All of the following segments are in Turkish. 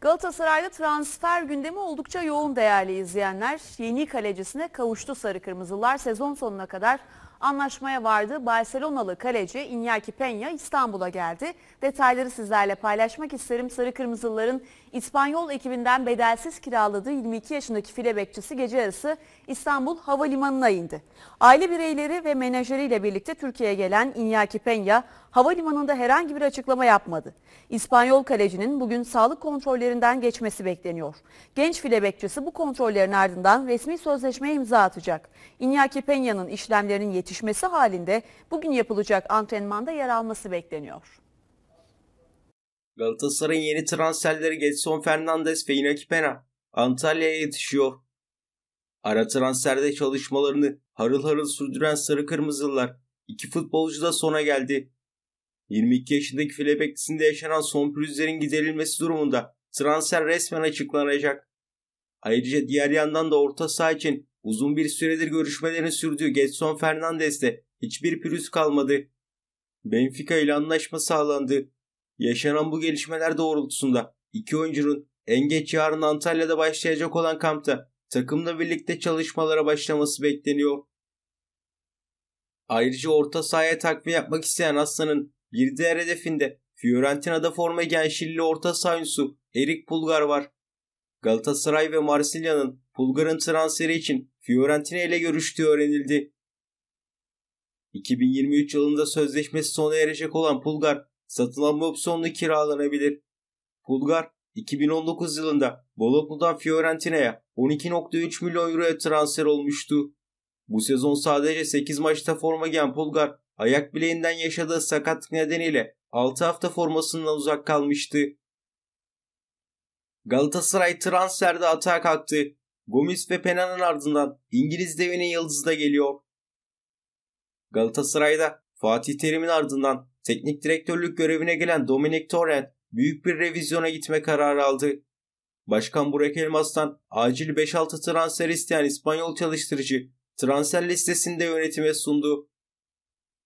Galatasaray'da transfer gündemi oldukça yoğun değerli izleyenler. Yeni kalecisine kavuştu Sarı Kırmızılar. Sezon sonuna kadar anlaşmaya vardı. Barcelonalı kaleci Iñaki Peña İstanbul'a geldi. Detayları sizlerle paylaşmak isterim. Sarı Kırmızılıların İspanyol ekibinden bedelsiz kiraladığı 22 yaşındaki file bekçisi gece yarısı İstanbul Havalimanı'na indi. Aile bireyleri ve menajeriyle birlikte Türkiye'ye gelen Iñaki Peña havalimanında herhangi bir açıklama yapmadı. İspanyol kalecinin bugün sağlık kontrollerinden geçmesi bekleniyor. Genç file bekçisi bu kontrollerin ardından resmi sözleşmeye imza atacak. Iñaki Peña'nın işlemlerinin yetiştirilmesi yetişmesi halinde bugün yapılacak antrenmanda yer alması bekleniyor. Galatasaray'ın yeni transferleri Getson Fernandes ve Inaki Pena Antalya'ya yetişiyor. Ara transferde çalışmalarını harıl harıl sürdüren Sarı kırmızılar iki futbolcu da sona geldi. 22 yaşındaki Filebeklis'inde yaşanan son pürüzlerin giderilmesi durumunda transfer resmen açıklanacak. Ayrıca diğer yandan da orta saha için Uzun bir süredir görüşmelerin sürdüğü Getson Fernandes'te hiçbir pürüz kalmadı. Benfica ile anlaşma sağlandı. Yaşanan bu gelişmeler doğrultusunda iki oyuncunun en geç yarın Antalya'da başlayacak olan kampta takımla birlikte çalışmalara başlaması bekleniyor. Ayrıca orta sahaya takviye yapmak isteyen Aslan'ın bir diğer hedefinde Fiorentina'da forma giyen Şilli orta saha Erik Bulgar var. Galatasaray ve Marsilya'nın Bulgar'ın transferi için Fiorentina ile görüştüğü öğrenildi. 2023 yılında sözleşmesi sona erecek olan Bulgar satın alma opsiyonlu kiralanabilir. Bulgar 2019 yılında Bolognadan Fiorentina'ya 12.3 milyon euroya transfer olmuştu. Bu sezon sadece 8 maçta forma giyen Bulgar ayak bileğinden yaşadığı sakatlık nedeniyle 6 hafta formasından uzak kalmıştı. Galatasaray transferde atağa kalktı. Gomis ve Pena'nın ardından İngiliz devine yıldızı da geliyor. Galatasaray'da Fatih Terim'in ardından teknik direktörlük görevine gelen Dominic Torrent büyük bir revizyona gitme kararı aldı. Başkan Burak Elmas'tan acil 5-6 transfer isteyen İspanyol çalıştırıcı transfer listesinde yönetime sundu.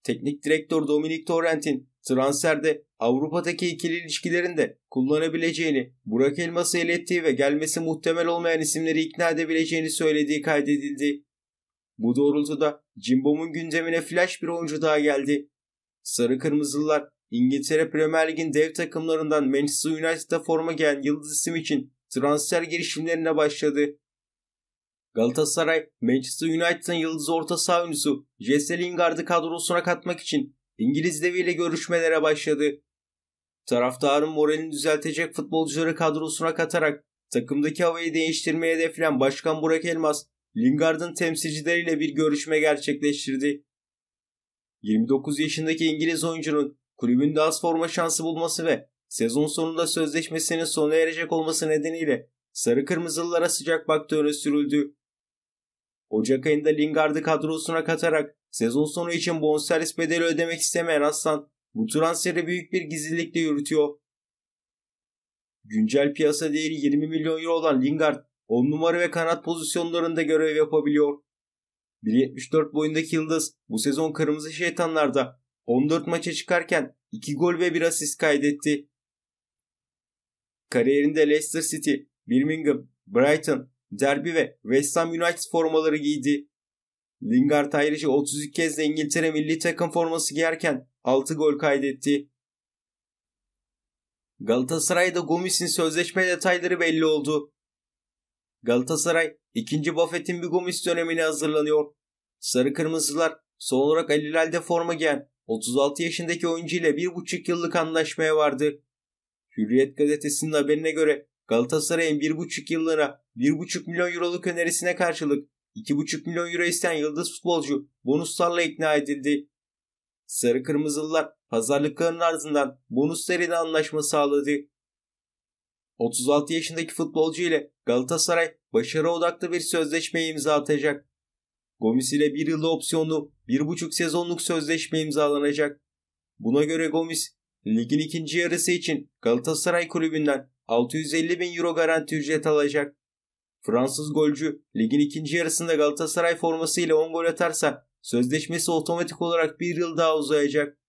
Teknik direktör Dominic Torrent'in transferde Avrupa'daki ikili ilişkilerinde kullanabileceğini, Burak Elmas'ı ilettiği ve gelmesi muhtemel olmayan isimleri ikna edebileceğini söylediği kaydedildi. Bu doğrultuda Cimbom'un gündemine flash bir oyuncu daha geldi. Sarı Kırmızılılar İngiltere Premier Lig'in dev takımlarından Manchester United'a forma giyen Yıldız isim için transfer girişimlerine başladı. Galatasaray, Manchester United'ın yıldız orta saha oyuncusu Jesse Lingard'ı kadrosuna katmak için İngiliz deviyle görüşmelere başladı. Taraftarın moralini düzeltecek futbolcuları kadrosuna katarak takımdaki havayı değiştirmeye hedeflen Başkan Burak Elmas, Lingard'ın temsilcileriyle bir görüşme gerçekleştirdi. 29 yaşındaki İngiliz oyuncunun kulübünde az forma şansı bulması ve sezon sonunda sözleşmesinin sona erecek olması nedeniyle sarı kırmızılılara sıcak baktığı öne sürüldü. Ocak ayında Lingard'ı kadrosuna katarak Sezon sonu için bonservis bedeli ödemek istemeyen Aslan bu transferi büyük bir gizlilikle yürütüyor. Güncel piyasa değeri 20 milyon euro olan Lingard 10 numara ve kanat pozisyonlarında görev yapabiliyor. 1.74 boyundaki Yıldız bu sezon Kırmızı Şeytanlar'da 14 maça çıkarken 2 gol ve 1 asist kaydetti. Kariyerinde Leicester City, Birmingham, Brighton, Derby ve West Ham United formaları giydi. Lingard ayrıca 32 kez de İngiltere milli takım forması giyerken 6 gol kaydetti. Galatasaray'da Gomis'in sözleşme detayları belli oldu. Galatasaray ikinci Buffett'in bir Gomis dönemine hazırlanıyor. Sarı Kırmızılar son olarak El Hilal'de forma giyen 36 yaşındaki oyuncu ile 1,5 yıllık anlaşmaya vardı. Hürriyet gazetesinin haberine göre Galatasaray'ın 1,5 yıllığına 1,5 milyon euroluk önerisine karşılık 2,5 milyon euro isteyen yıldız futbolcu bonuslarla ikna edildi. Sarı Kırmızılılar pazarlıkların ardından bonus seride anlaşma sağladı. 36 yaşındaki futbolcu ile Galatasaray başarı odaklı bir sözleşme imza atacak. Gomis ile bir yılda opsiyonlu 1,5 sezonluk sözleşme imzalanacak. Buna göre Gomis, ligin ikinci yarısı için Galatasaray kulübünden 650 bin euro garanti ücret alacak. Fransız golcü ligin ikinci yarısında Galatasaray formasıyla 10 gol atarsa sözleşmesi otomatik olarak bir yıl daha uzayacak.